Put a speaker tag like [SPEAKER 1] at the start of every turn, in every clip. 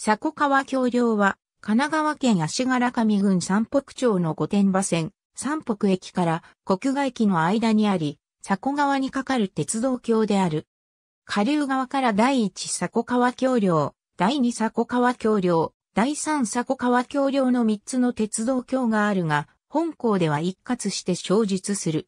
[SPEAKER 1] 佐古川橋梁は、神奈川県足柄上郡
[SPEAKER 2] 三北町の御殿場線、三北駅から国外駅の間にあり、佐古川に架かる鉄道橋である。下流側から第一古川橋梁、第二古川橋梁、第三古川橋梁の3つの鉄道橋があるが、本校では一括して小述する。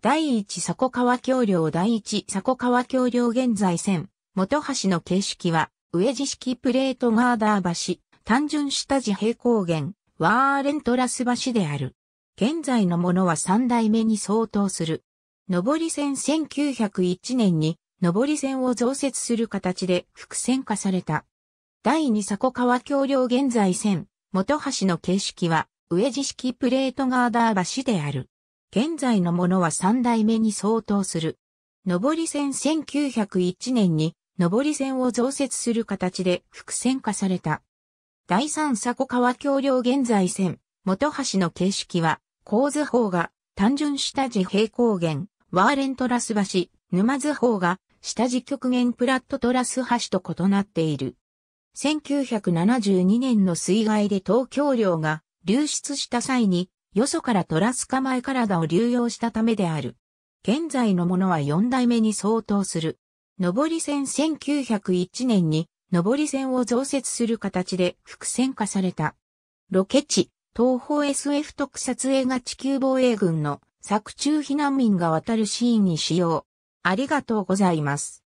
[SPEAKER 2] 第一古川橋梁第一古川橋梁現在線、元橋の形式は、上地式プレートガーダー橋、単純下地平行源、ワーレントラス橋である。現在のものは三代目に相当する。上り線1901年に上り線を増設する形で複線化された。第二佐古川橋梁現在線、元橋の形式は上地式プレートガーダー橋である。現在のものは三代目に相当する。上り線1901年に上り線を増設する形で複線化された。第三佐古川橋梁現在線、元橋の形式は、構図法が単純下地平行源、ワーレントラス橋、沼津法が下地極限プラットトラス橋と異なっている。1972年の水害で東京梁が流出した際に、よそからトラス構え体を流用したためである。現在のものは4代目に相当する。上り線1901年に上り線を増設する形で複線化された。ロケ地、東方 SF 特撮映画地球防衛軍の作中避難民が渡るシーン
[SPEAKER 1] に使用。ありがとうございます。